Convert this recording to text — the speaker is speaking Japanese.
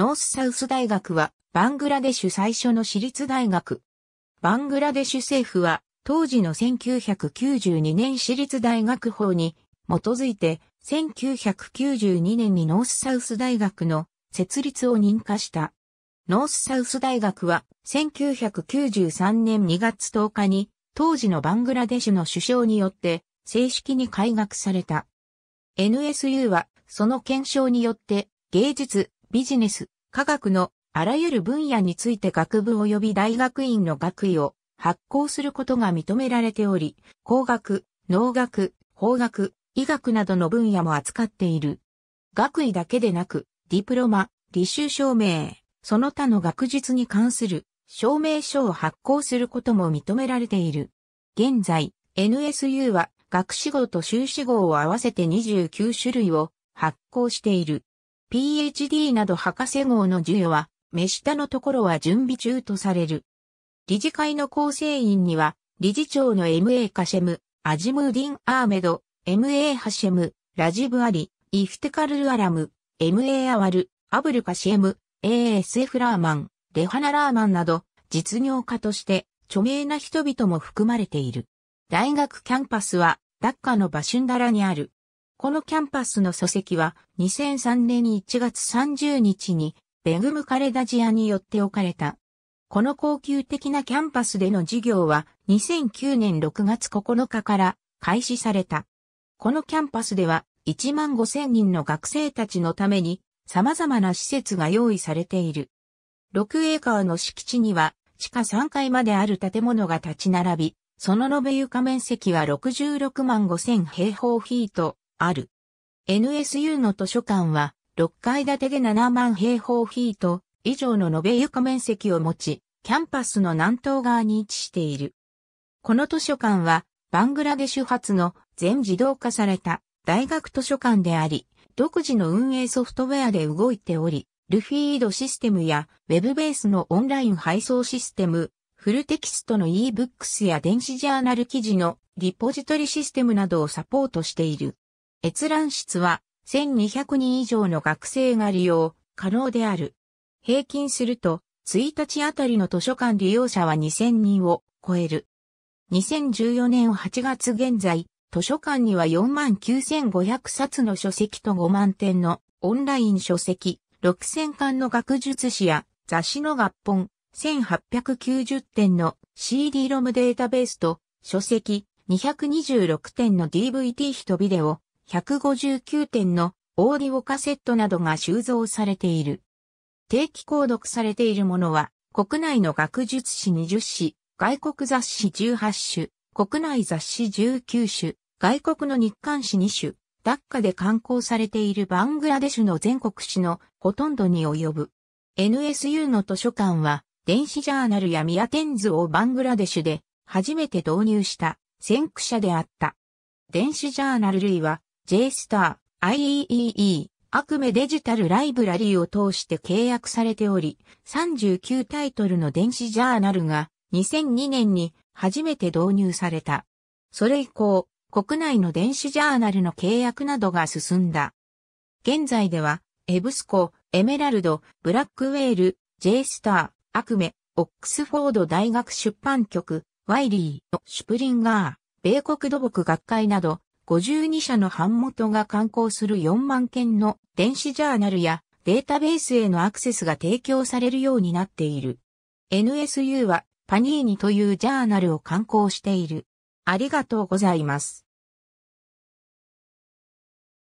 ノースサウス大学は、バングラデシュ最初の私立大学。バングラデシュ政府は、当時の1992年私立大学法に基づいて、1992年にノースサウス大学の設立を認可した。ノースサウス大学は、1993年2月10日に、当時のバングラデシュの首相によって、正式に開学された。NSU は、その検証によって、芸術、ビジネス、科学のあらゆる分野について学部及び大学院の学位を発行することが認められており、工学、農学、法学、医学などの分野も扱っている。学位だけでなく、ディプロマ、履修証明、その他の学術に関する証明書を発行することも認められている。現在、NSU は学士号と修士号を合わせて29種類を発行している。PhD など博士号の授与は、目下のところは準備中とされる。理事会の構成員には、理事長の MA カシェム、アジムーディン・アーメド、MA ハシェム、ラジブ・アリ、イフテカルル・アラム、MA アワル、アブル・カシェム、ASF ラーマン、レハナ・ラーマンなど、実業家として著名な人々も含まれている。大学キャンパスは、ダッカのバシュンダラにある。このキャンパスの礎石は2003年1月30日にベグムカレダジアによって置かれた。この高級的なキャンパスでの授業は2009年6月9日から開始された。このキャンパスでは1万5千人の学生たちのために様々な施設が用意されている。6エーカーの敷地には地下3階まである建物が立ち並び、その延べ床面積は66万5千平方フィート、ある。NSU の図書館は、6階建てで7万平方フィート以上の延べ床面積を持ち、キャンパスの南東側に位置している。この図書館は、バングラデシュ発の全自動化された大学図書館であり、独自の運営ソフトウェアで動いており、ルフィードシステムやウェブベースのオンライン配送システム、フルテキストの ebooks や電子ジャーナル記事のリポジトリシステムなどをサポートしている。閲覧室は1200人以上の学生が利用可能である。平均すると1日あたりの図書館利用者は2000人を超える。2014年8月現在、図書館には49,500冊の書籍と5万点のオンライン書籍、6000巻の学術誌や雑誌の合本、1890点の CD ロムデータベースと書籍、226点の d v t 人ビデオ、159点のオーディオカセットなどが収蔵されている。定期購読されているものは、国内の学術誌20誌、外国雑誌18種、国内雑誌19種、外国の日刊誌2種、ダッカで刊行されているバングラデシュの全国誌のほとんどに及ぶ。NSU の図書館は、電子ジャーナルやミアテンズをバングラデシュで初めて導入した先駆者であった。電子ジャーナル類は J スター、IEEE、アクメデジタルライブラリーを通して契約されており、39タイトルの電子ジャーナルが2002年に初めて導入された。それ以降、国内の電子ジャーナルの契約などが進んだ。現在では、エブスコ、エメラルド、ブラックウェール、J スター、アクメ、オックスフォード大学出版局、ワイリー、シュプリンガー、米国土木学会など52社の版元が刊行する4万件の電子ジャーナルやデータベースへのアクセスが提供されるようになっている。NSU はパニーニというジャーナルを刊行している。ありがとうございます。